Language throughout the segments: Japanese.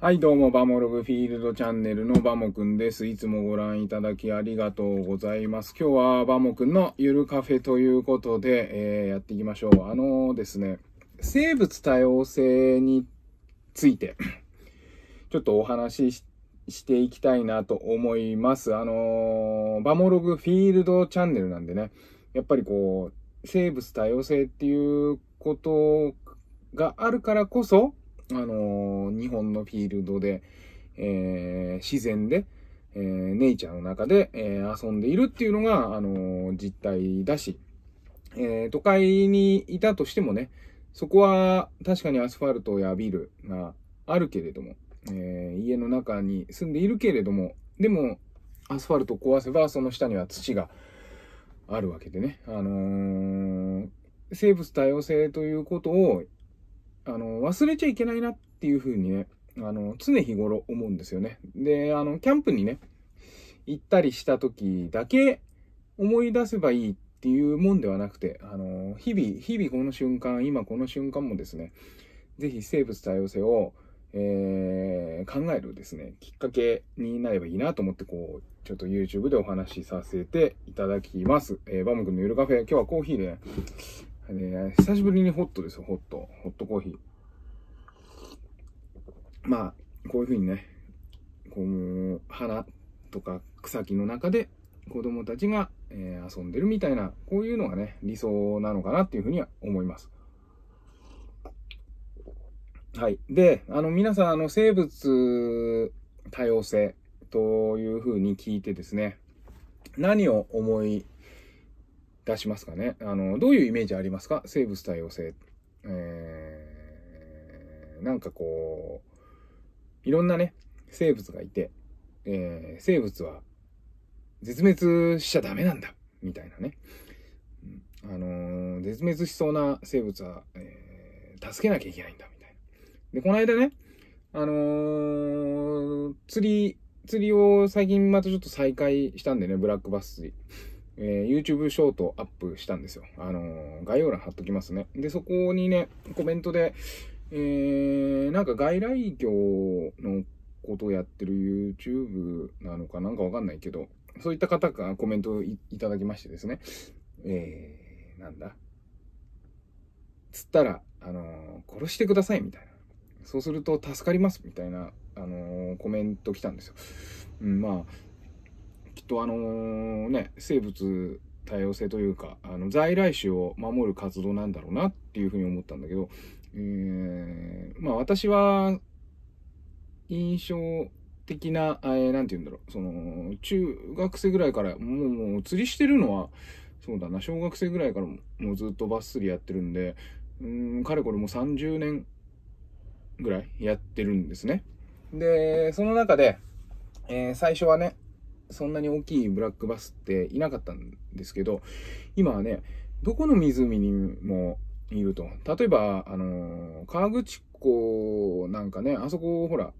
はい、どうも、バモログフィールドチャンネルのバモくんです。いつもご覧いただきありがとうございます。今日はバモくんのゆるカフェということで、えー、やっていきましょう。あのー、ですね、生物多様性について、ちょっとお話ししていきたいなと思います。あのー、バモログフィールドチャンネルなんでね、やっぱりこう、生物多様性っていうことがあるからこそ、あのー、日本のフィールドで、えー、自然で、えー、ネイチャーの中で、えー、遊んでいるっていうのが、あのー、実態だし、えー、都会にいたとしてもね、そこは確かにアスファルトやビルがあるけれども、えー、家の中に住んでいるけれども、でも、アスファルトを壊せば、その下には土があるわけでね、あのー、生物多様性ということをあの、忘れちゃいけないなっていうふうにね、あの、常日頃思うんですよね。で、あの、キャンプにね、行ったりした時だけ思い出せばいいっていうもんではなくて、あの、日々、日々この瞬間、今この瞬間もですね、是非生物多様性を、えー、考えるですね、きっかけになればいいなと思って、こう、ちょっと YouTube でお話しさせていただきます。えー、バム君のゆるカフェ、今日はコーヒーでね、で、久しぶりにホットですよ、ホット。ホットコーヒー。まあ、こういうふうにね、こう、花とか草木の中で子供たちが、えー、遊んでるみたいな、こういうのがね、理想なのかなっていうふうには思います。はい。で、あの、皆さん、あの、生物多様性というふうに聞いてですね、何を思い出しますかね。あの、どういうイメージありますか生物多様性。えー、なんかこう、いろんなね、生物がいて、えー、生物は絶滅しちゃダメなんだ、みたいなね。あのー、絶滅しそうな生物は、えー、助けなきゃいけないんだ、みたいな。で、この間ね、あのー、釣り、釣りを最近またちょっと再開したんでね、ブラックバス釣り。えー、YouTube ショートアップしたんですよ。あのー、概要欄貼っときますね。で、そこにね、コメントで、えー、なんか外来魚のことをやってる YouTube なのかなんかわかんないけど、そういった方からコメントいただきましてですね、えー、なんだ。つったら、あのー、殺してくださいみたいな。そうすると助かりますみたいな、あのー、コメント来たんですよ。うん、まあ、とあのー、ね、生物多様性というか、あの、在来種を守る活動なんだろうなっていうふうに思ったんだけど、えー、まあ私は、印象的な、えて言うんだろう、その、中学生ぐらいから、もう、もう釣りしてるのは、そうだな、小学生ぐらいからももうずっとバッスリやってるんで、うん、かれこれもう30年ぐらいやってるんですね。で、その中で、えー、最初はね、そんなに大きいブラックバスっていなかったんですけど、今はね、どこの湖にもいると。例えば、あのー、河口湖なんかね、あそこ、ほら、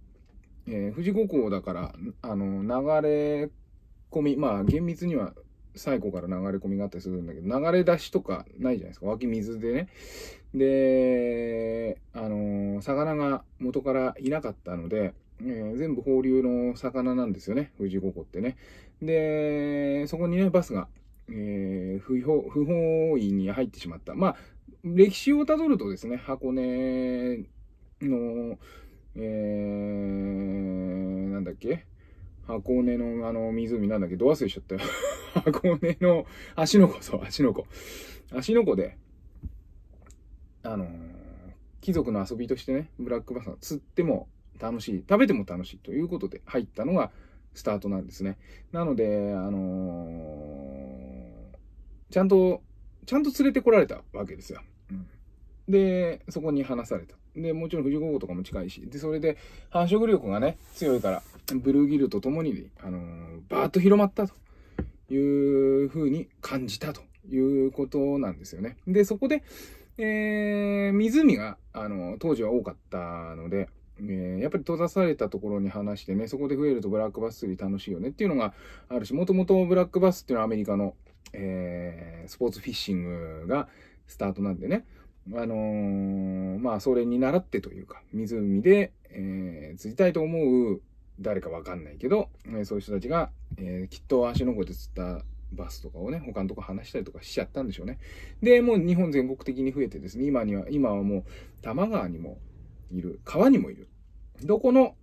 えー、富士五湖だから、あのー、流れ込み、まあ、厳密には最後から流れ込みがあったりするんだけど、流れ出しとかないじゃないですか。湧き水でね。で、あの魚が元からいなかったので、えー、全部放流の魚なんですよね、富士五湖ってね。で、そこにね、バスが、えー、不不法意に入ってしまった。まあ、歴史をたどるとですね、箱根の、えー、なんだっけ箱根のあの湖なんだっけど忘れちゃったよ 箱根の芦ノ湖、そう、芦ノ湖。芦ノ湖で、あのー、貴族の遊びとしてね、ブラックバスを釣っても楽しい、食べても楽しいということで入ったのがスタートなんですね。なので、あのー、ちゃんと、ちゃんと連れてこられたわけですよ。うん、で、そこに話された。で、もちろん富士五湖とかも近いし、で、それで繁殖力がね、強いから、ブルーギルと共に、あのー、バーッと広まったという風に感じたということなんですよね。で、そこで、えー、湖が、あの、当時は多かったので、えー、やっぱり閉ざされたところに話してね、そこで増えるとブラックバス釣り楽しいよねっていうのがあるし、もともとブラックバスっていうのはアメリカの、えー、スポーツフィッシングがスタートなんでね、あのー、まあ、それに習ってというか、湖で、え釣りたいと思う誰かわかんないけど、えそういう人たちが、えきっと足の子で釣ったバスとかをね、他のとこ話したりとかしちゃったんでしょうね。で、もう日本全国的に増えてですね、今には、今はもう多摩川にもいる、川にもいる、どこの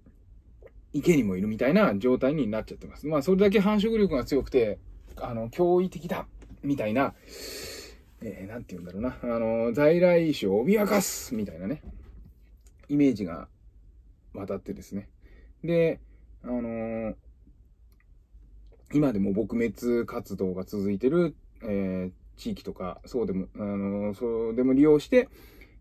池にもいるみたいな状態になっちゃってます。まあ、それだけ繁殖力が強くて、あの、驚異的だみたいな、えー、なんて言うんだろうな、あの、在来種を脅かすみたいなね、イメージが渡ってですね。で、あのー、今でも撲滅活動が続いてる、えー、地域とか、そうでも、あのー、そうでも利用して、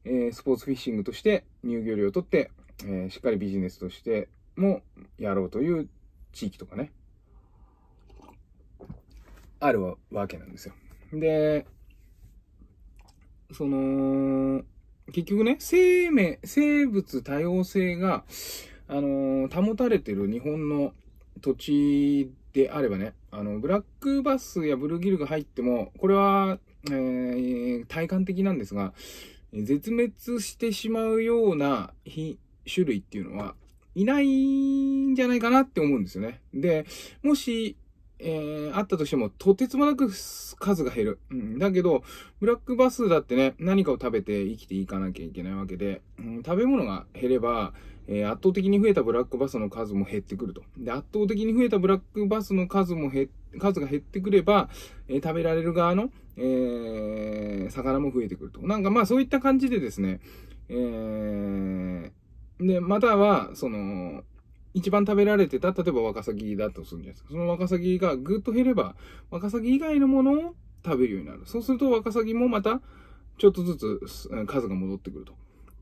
えスポーツフィッシングとして入漁料を取って、えしっかりビジネスとしてもやろうという地域とかね、あるわけなんですよ。で、その、結局ね、生命、生物多様性が、あのー、保たれてる日本の土地であればね、あの、ブラックバスやブルーギルが入っても、これは、えー、体感的なんですが、絶滅してしまうような種類っていうのはいないんじゃないかなって思うんですよね。で、もし、えー、あったとしても、とてつもなく数が減る。うん、だけど、ブラックバスだってね、何かを食べて生きていかなきゃいけないわけで、うん、食べ物が減れば、えー、圧倒的に増えたブラックバスの数も減ってくると。で、圧倒的に増えたブラックバスの数も減って数が減ってくれば、えー、食べられる側の、えー、魚も増えてくると。なんかまあそういった感じでですね、えー、で、または、その、一番食べられてた、例えばワカサギだとするんじゃないですか。そのワカサギがぐっと減れば、ワカサギ以外のものを食べるようになる。そうするとワカサギもまた、ちょっとずつ数が戻ってくると。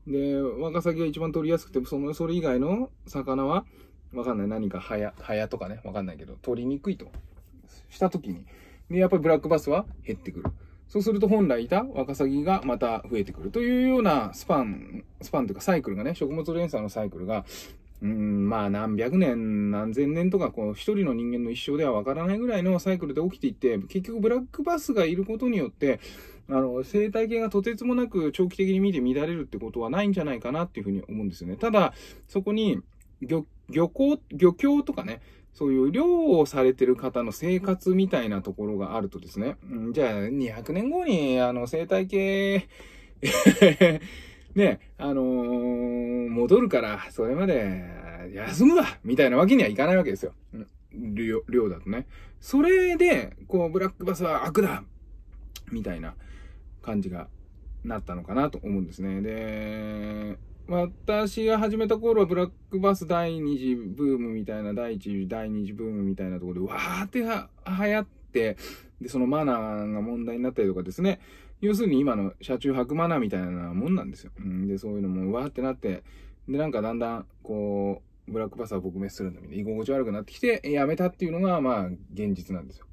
で、ワカサギが一番取りやすくて、その、それ以外の魚は、わかんない。何か、早、はやとかね、わかんないけど、取りにくいと。した時に、で、やっぱりブラックバスは減ってくる。そうすると本来いたワカサギがまた増えてくるというようなスパン、スパンというかサイクルがね、食物連鎖のサイクルが、うん、まあ何百年、何千年とか、こう一人の人間の一生ではわからないぐらいのサイクルで起きていって、結局ブラックバスがいることによって、あの、生態系がとてつもなく長期的に見て乱れるってことはないんじゃないかなっていうふうに思うんですよね。ただ、そこに、漁港、漁協とかね、そういう漁をされてる方の生活みたいなところがあるとですね、うん、じゃあ200年後に、あの、生態系 ね、あのー、戻るから、それまで休むわみたいなわけにはいかないわけですよ。漁、量だとね。それで、こう、ブラックバスは悪だみたいな感じがなったのかなと思うんですね。で、私が始めた頃はブラックバス第2次ブームみたいな、第1次、第2次ブームみたいなところで、わーっては流行って、で、そのマナーが問題になったりとかですね。要するに今の車中泊マナーみたいなもんなんですよ。うん、で、そういうのもわーってなって、で、なんかだんだん、こう、ブラックバスは撲滅するんだみたいな、居心地悪くなってきて、やめたっていうのが、まあ、現実なんですよ。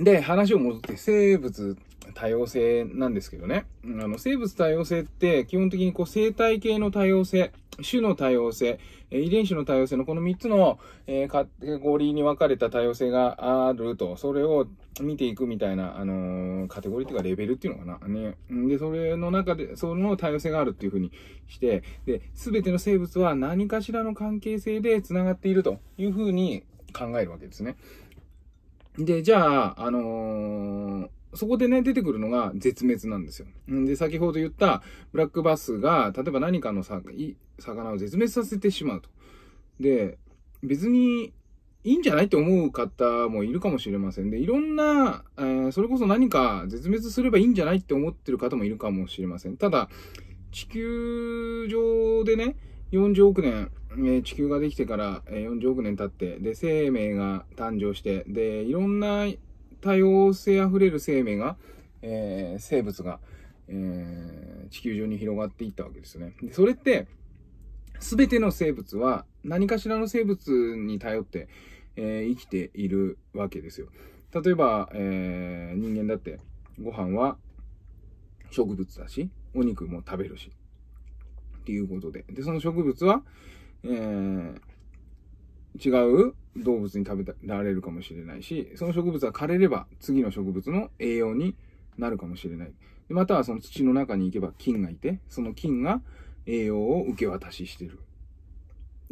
で、話を戻って、生物多様性なんですけどね。あの、生物多様性って基本的にこう生態系の多様性、種の多様性、遺伝子の多様性のこの3つの、えー、カテゴリーに分かれた多様性があると、それを見ていくみたいな、あのー、カテゴリーっていうかレベルっていうのかな。ね。で、それの中で、その多様性があるっていうふうにして、で、すべての生物は何かしらの関係性で繋がっているというふうに考えるわけですね。で、じゃあ、あのーそこでね、出てくるのが絶滅なんですよ。で、先ほど言ったブラックバスが、例えば何かの魚を絶滅させてしまうと。で、別にいいんじゃないって思う方もいるかもしれませんで、いろんな、えー、それこそ何か絶滅すればいいんじゃないって思ってる方もいるかもしれません。ただ、地球上でね、40億年、えー、地球ができてから40億年経って、で、生命が誕生して、で、いろんな多様性あふれる生命が、えー、生物が、えー、地球上に広がっていったわけですよね。でそれって、全ての生物は何かしらの生物に頼って、えー、生きているわけですよ。例えば、えー、人間だってご飯は植物だし、お肉も食べるし、っていうことで。で、その植物は、えー、違う動物に食べられるかもしれないし、その植物が枯れれば次の植物の栄養になるかもしれない。でまたはその土の中に行けば菌がいて、その菌が栄養を受け渡ししてる。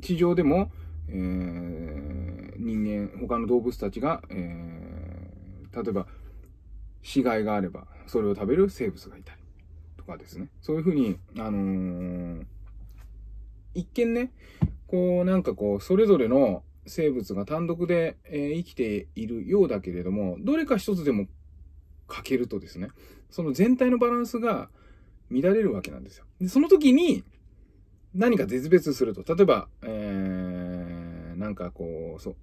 地上でも、えー、人間、他の動物たちが、えー、例えば死骸があれば、それを食べる生物がいたりとかですね。そういうふうに、あのー、一見ね、こうなんかこう、それぞれの生物が単独で、え生きているようだけれども、どれか一つでも欠けるとですね、その全体のバランスが乱れるわけなんですよ。でその時に何か絶別すると、例えば、えー、なんかこう、そ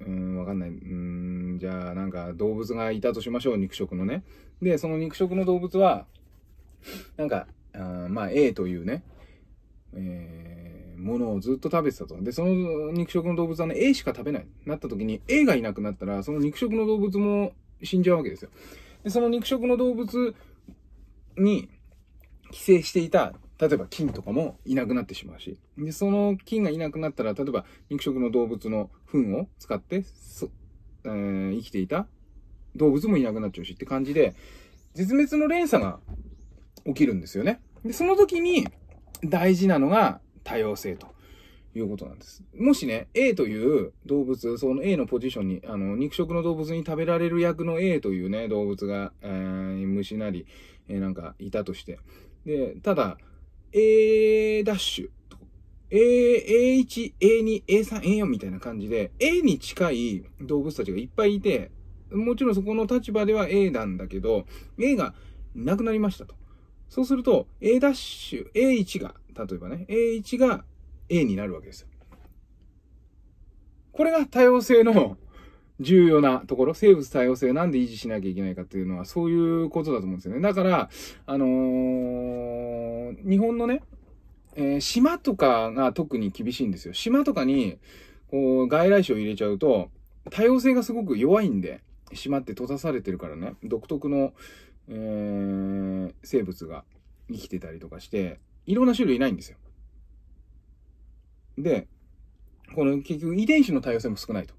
う、うん、わかんない。うん、じゃあ、なんか動物がいたとしましょう、肉食のね。で、その肉食の動物は、なんか、あまあ、A というね、えーものをずっと食べてたと。で、その肉食の動物はね、A しか食べない。なった時に A がいなくなったら、その肉食の動物も死んじゃうわけですよ。で、その肉食の動物に寄生していた、例えば菌とかもいなくなってしまうし。で、その菌がいなくなったら、例えば肉食の動物の糞を使って、そ、えー、生きていた動物もいなくなっちゃうしって感じで、絶滅の連鎖が起きるんですよね。で、その時に大事なのが、多様性ということなんです。もしね、A という動物、その A のポジションに、あの、肉食の動物に食べられる役の A というね、動物が、えー、虫なり、えー、なんかいたとして。で、ただ、A ダッシュ A、A1、A2、A3、A4 みたいな感じで、A に近い動物たちがいっぱいいて、もちろんそこの立場では A なんだけど、A がなくなりましたと。そうすると、A ダッシュ、A1 が例えばね、A1 が A になるわけですよ。これが多様性の 重要なところ、生物多様性なんで維持しなきゃいけないかっていうのは、そういうことだと思うんですよね。だから、あのー、日本のね、えー、島とかが特に厳しいんですよ。島とかに、こう、外来種を入れちゃうと、多様性がすごく弱いんで、島って閉ざされてるからね、独特の、えー、生物が生きてたりとかして、いろんな種類ないんですよ。で、この結局遺伝子の多様性も少ないと。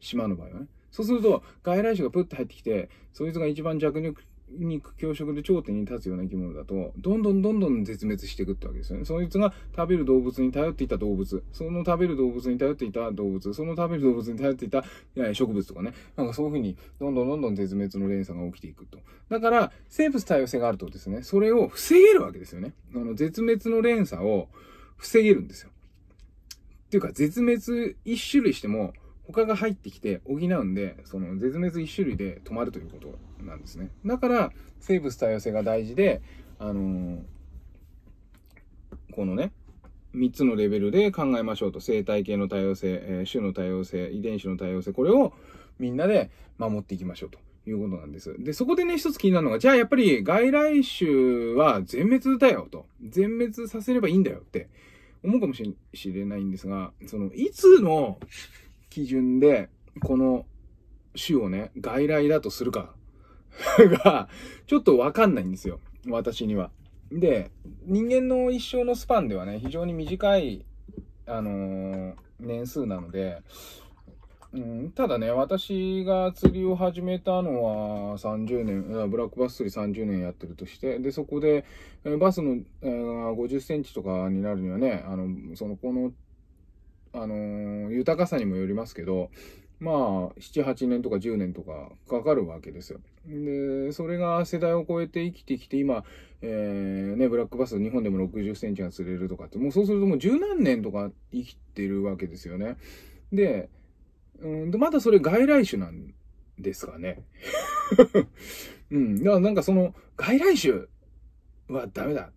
島の場合はね。そうすると、外来種がプッて入ってきて、そいつが一番弱肉肉強食で頂点に立つような生き物だと、どんどんどんどん絶滅していくってわけですよね。そいつが食べる動物に頼っていた動物、その食べる動物に頼っていた動物、その食べる動物に頼っていた植物とかね。なんかそういうふうに、どんどんどんどん絶滅の連鎖が起きていくと。だから、生物多様性があるとですね、それを防げるわけですよね。あの、絶滅の連鎖を防げるんですよ。っていうか、絶滅一種類しても、他が入ってきて補うんで、その絶滅1種類で止まるということなんですね。だから、生物多様性が大事で、あのー、このね、3つのレベルで考えましょうと。生態系の多様性、えー、種の多様性、遺伝子の多様性、これをみんなで守っていきましょうということなんです。で、そこでね、一つ気になるのが、じゃあやっぱり外来種は全滅だよと。全滅させればいいんだよって思うかもしれないんですが、その、いつの基準で、この種をね、外来だとするかが、ちょっとわかんないんですよ。私には。で、人間の一生のスパンではね、非常に短い、あのー、年数なので、うん、ただね、私が釣りを始めたのは30年、ブラックバス釣り30年やってるとして、で、そこで、バスの、えー、50センチとかになるにはね、あの、その、このあの豊かさにもよりますけど、まあ、7、8年とか10年とかかかるわけですよ。で、それが世代を超えて生きてきて、今、えー、ね、ブラックバス日本でも60センチが釣れるとかって、もうそうするともう十何年とか生きてるわけですよね。で、うんまだそれ外来種なんですかね。うん。だからなんかその、外来種はダメだっ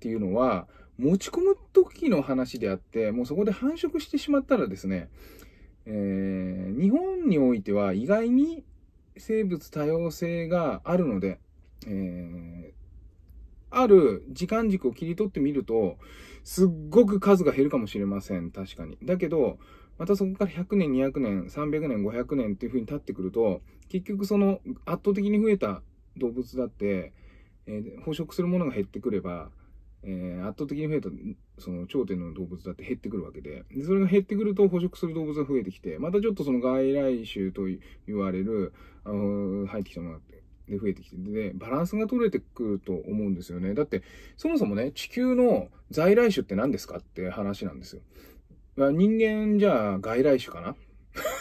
ていうのは、持ち込む時の話であって、もうそこで繁殖してしまったらですね、えー、日本においては意外に生物多様性があるので、えー、ある時間軸を切り取ってみると、すっごく数が減るかもしれません。確かに。だけど、またそこから100年、200年、300年、500年っていう風に経ってくると、結局その圧倒的に増えた動物だって、えー、捕食するものが減ってくれば、えー、圧倒的に増えた、その頂点の動物だって減ってくるわけで、でそれが減ってくると捕食する動物が増えてきて、またちょっとその外来種と言われる、あの、入ってきたもので増えてきて、で、バランスが取れてくると思うんですよね。だって、そもそもね、地球の在来種って何ですかって話なんですよ。人間じゃあ外来種かな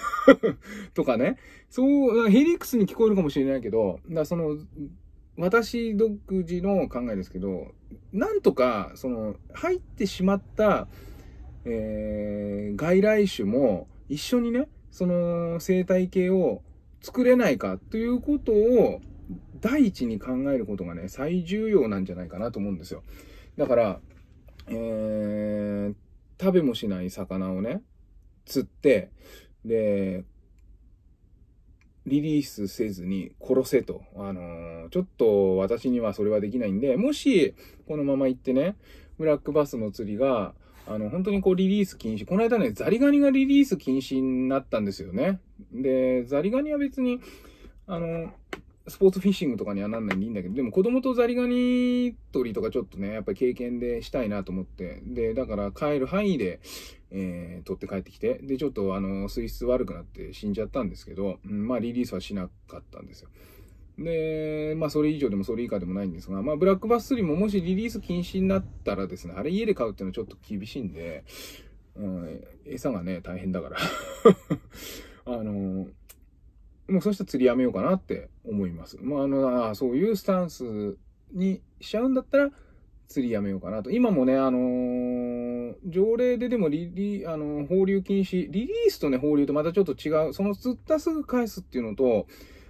とかね。そう、ヘリックスに聞こえるかもしれないけど、だその、私独自の考えですけど、なんとか、その、入ってしまった、えー、外来種も一緒にね、その生態系を作れないかということを第一に考えることがね、最重要なんじゃないかなと思うんですよ。だから、えー、食べもしない魚をね、釣って、で、リリースせずに殺せと。あのー、ちょっと私にはそれはできないんで、もし、このまま行ってね、ブラックバスの釣りが、あの、本当にこうリリース禁止。この間ね、ザリガニがリリース禁止になったんですよね。で、ザリガニは別に、あの、スポーツフィッシングとかにはなんないんでいいんだけど、でも子供とザリガニ取りとかちょっとね、やっぱり経験でしたいなと思って。で、だから帰る範囲でえー、取って帰ってきて、で、ちょっとあの、水質悪くなって死んじゃったんですけど、うん、まあ、リリースはしなかったんですよ。で、まあ、それ以上でもそれ以下でもないんですが、まあ、ブラックバス釣りももしリリース禁止になったらですね、あれ家で買うっていうのはちょっと厳しいんで、うん、餌がね、大変だから あの、もうそしたら釣りやめようかなって思います。まあ、あの、あそういうスタンスにしちゃうんだったら、釣りやめようかなと。今もね、あのー、条例ででもリリ、あのー、放流禁止、リリースとね、放流とまたちょっと違う、その釣ったすぐ返すっていうのと、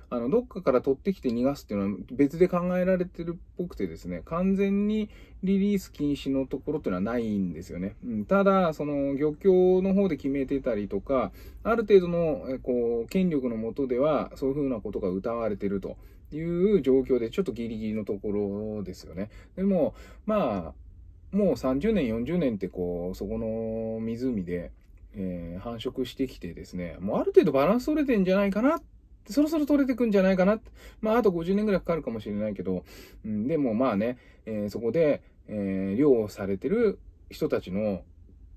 あの、どっかから取ってきて逃がすっていうのは別で考えられてるっぽくてですね、完全にリリース禁止のところっていうのはないんですよね。うん、ただ、その漁協の方で決めてたりとか、ある程度の、こう、権力のもとでは、そういうふうなことが謳われてると。いう状況で、ちょっとギリギリのところですよね。でも、まあ、もう30年、40年ってこう、そこの湖で、えー、繁殖してきてですね、もうある程度バランス取れてんじゃないかなそろそろ取れてくんじゃないかなまあ、あと50年ぐらいかかるかもしれないけど、うん、でもまあね、えー、そこで、えー、漁をされてる人たちの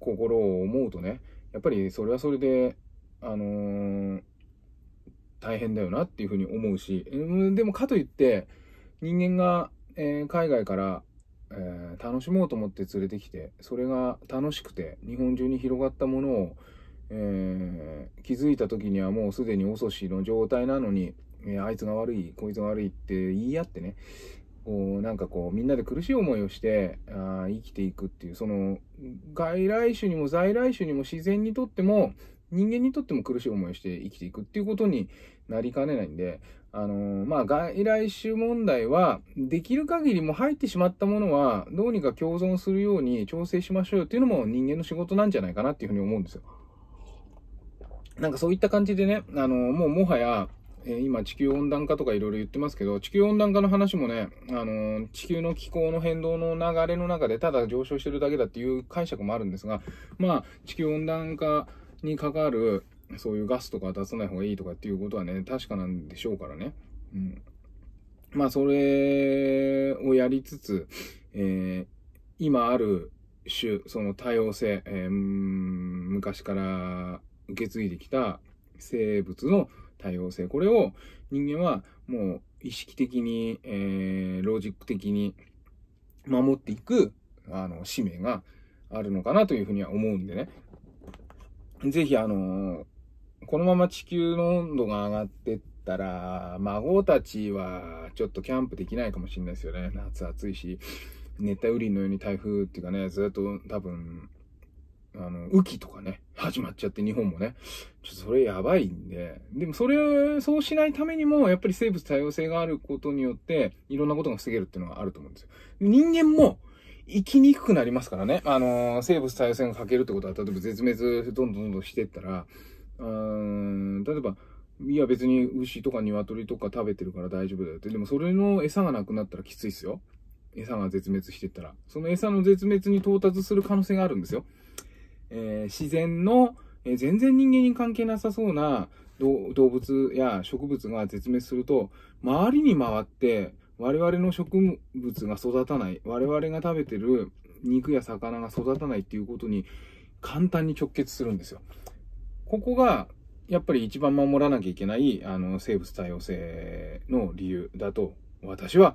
心を思うとね、やっぱりそれはそれで、あのー大変だよなっていうふうに思うし、でもかといって人間が、えー、海外から、えー、楽しもうと思って連れてきてそれが楽しくて日本中に広がったものを、えー、気づいた時にはもうすでに遅しの状態なのに、えあいつが悪いこいつが悪いって言い合ってねこうなんかこうみんなで苦しい思いをしてあ生きていくっていうその外来種にも在来種にも自然にとっても人間にとっても苦しい思いをして生きていくっていうことになりかねないんで、あのー、まあ、外来種問題は、できる限りも入ってしまったものは、どうにか共存するように調整しましょうよっていうのも人間の仕事なんじゃないかなっていうふうに思うんですよ。なんかそういった感じでね、あのー、もうもはや、えー、今地球温暖化とかいろいろ言ってますけど、地球温暖化の話もね、あの地球の気候の変動の流れの中でただ上昇してるだけだっていう解釈もあるんですが、まあ、地球温暖化に関わる、そういうガスとか出さない方がいいとかっていうことはね、確かなんでしょうからね。うん。まあ、それをやりつつ、えー、今ある種、その多様性、えー、昔から受け継いできた生物の多様性、これを人間はもう意識的に、えー、ロジック的に守っていく、あの、使命があるのかなというふうには思うんでね。ぜひ、あのこのまま地球の温度が上がってったら、孫たちはちょっとキャンプできないかもしれないですよね。夏暑いし、熱帯雨林のように台風っていうかね、ずっと多分、あの、雨季とかね、始まっちゃって日本もね。ちょっとそれやばいんで。でもそれ、そうしないためにも、やっぱり生物多様性があることによって、いろんなことが防げるっていうのがあると思うんですよ。人間も、生きにくくなりますからね。あのー、生物多様性が欠けるってことは、例えば絶滅どんどんどんどんしてったら、うん例えばいや別に牛とか鶏とか食べてるから大丈夫だよって。でもそれの餌がなくなったらきついっすよ。餌が絶滅してったら。その餌の絶滅に到達する可能性があるんですよ。えー、自然の、えー、全然人間に関係なさそうな動物や植物が絶滅すると、周りに回って我々の植物が育たない、我々が食べてる肉や魚が育たないっていうことに簡単に直結するんですよ。ここが、やっぱり一番守らなきゃいけない、あの、生物多様性の理由だと、私は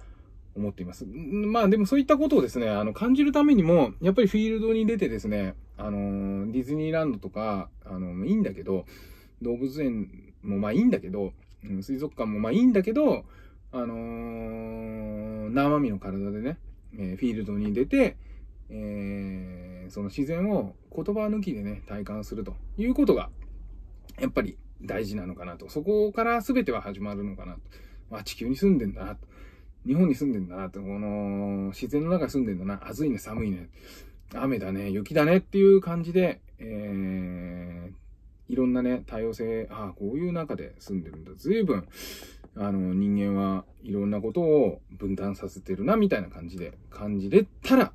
思っています。まあでもそういったことをですね、あの、感じるためにも、やっぱりフィールドに出てですね、あの、ディズニーランドとか、あの、いいんだけど、動物園もまあいいんだけど、水族館もまあいいんだけど、あのー、生身の体でね、えフィールドに出て、えー、その自然を言葉抜きでね、体感するということがやっぱり大事なのかなと。そこから全ては始まるのかなと。あ、地球に住んでんだなと。日本に住んでんだなと。この、自然の中に住んでんだな。暑いね、寒いね。雨だね、雪だねっていう感じで、えー、いろんなね、多様性、ああ、こういう中で住んでるんだ。随分、あの、人間はいろんなことを分断させてるな、みたいな感じで、感じれたら、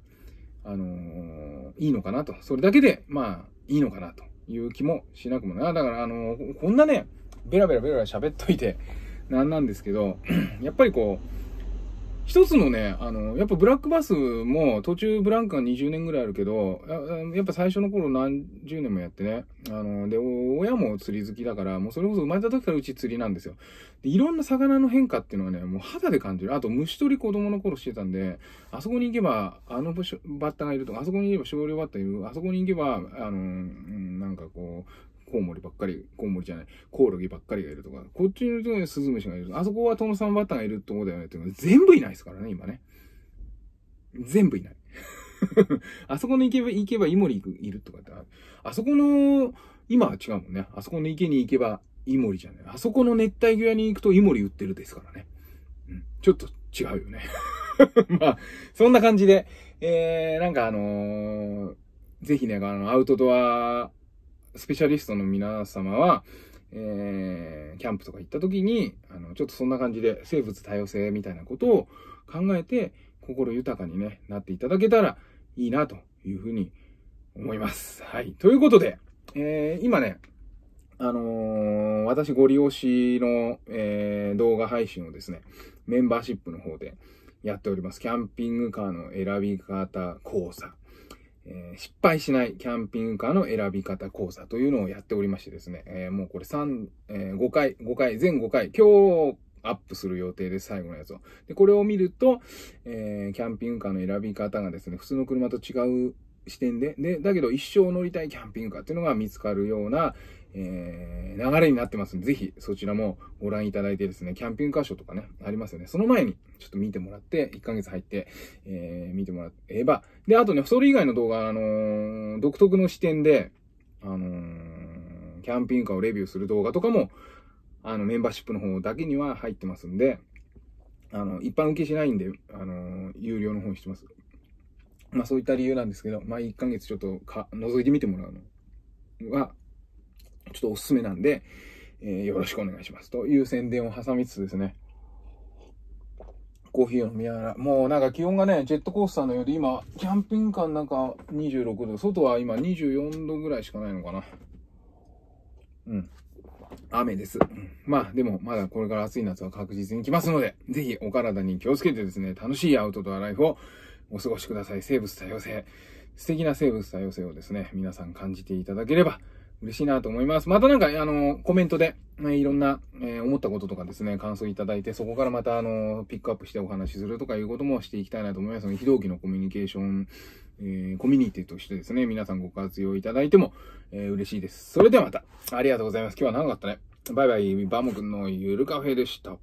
あのー、いいのかなと。それだけで、まあ、いいのかなと。いう気もしなくもない。だから、あのー、こんなね、ベラベラベラベラ喋っといて、なんなんですけど、やっぱりこう、一つのね、あの、やっぱブラックバスも途中ブランクが20年ぐらいあるけど、やっぱ最初の頃何十年もやってね、あの、で、親も釣り好きだから、もうそれこそ生まれた時からうち釣りなんですよ。で、いろんな魚の変化っていうのはね、もう肌で感じる。あと虫取り子供の頃してたんで、あそこに行けば、あのバッタがいるとか、あそこに行けば少量バッタいる、あそこに行けば、あの、うん、なんかこう、コウモリばっかり、コウモリじゃない、コオロギばっかりがいるとか、こっちのとこにスズムシがいる。あそこはトノサンバタンがいるとこだよねっていうの全部いないですからね、今ね。全部いない。あそこに行けば、行けばイモリいるとかってある。あそこの、今は違うもんね。あそこの池に行けばイモリじゃない。あそこの熱帯魚屋に行くとイモリ売ってるですからね。うん。ちょっと違うよね。まあ、そんな感じで、えー、なんかあのー、ぜひね、あの、アウトドアスペシャリストの皆様は、えー、キャンプとか行った時に、あの、ちょっとそんな感じで生物多様性みたいなことを考えて、心豊かに、ね、なっていただけたらいいなというふうに思います。はい。ということで、えー、今ね、あのー、私ご利用しの、えー、動画配信をですね、メンバーシップの方でやっております。キャンピングカーの選び方講座。えー、失敗しないキャンピングカーの選び方講座というのをやっておりましてですね、えー、もうこれ3、えー、5回、5回、全5回、今日アップする予定です、最後のやつを。で、これを見ると、えキャンピングカーの選び方がですね、普通の車と違う視点で、で、だけど一生乗りたいキャンピングカーっていうのが見つかるような、えー、流れになってますんで、ぜひそちらもご覧いただいてですね、キャンピングカーショーとかね、ありますよね。その前にちょっと見てもらって、1ヶ月入って、えー、見てもらえば、で、あとね、それ以外の動画、あのー、独特の視点で、あのー、キャンピングカーをレビューする動画とかも、あの、メンバーシップの方だけには入ってますんで、あの、一般受けしないんで、あの有料の方にしてます。まあそういった理由なんですけど、まあ1ヶ月ちょっとか、覗いてみてもらうのは、ちょっとおすすめなんで、えー、よろしくお願いします。という宣伝を挟みつつですね、コーヒーを飲みながら、もうなんか気温がね、ジェットコースターのようで、今、キャンピングカーなんか26度、外は今24度ぐらいしかないのかな。うん。雨です。まあ、でも、まだこれから暑い夏は確実に来ますので、ぜひお体に気をつけてですね、楽しいアウトドアライフをお過ごしください。生物多様性。素敵な生物多様性をですね、皆さん感じていただければ、嬉しいなと思います。またなんか、あの、コメントで、ね、いろんな、えー、思ったこととかですね、感想いただいて、そこからまた、あの、ピックアップしてお話しするとかいうこともしていきたいなと思いますので、非同期のコミュニケーション、えー、コミュニティとしてですね、皆さんご活用いただいても、えー、嬉しいです。それではまた、ありがとうございます。今日は長かったね。バイバイ、バームくんのゆるカフェでした。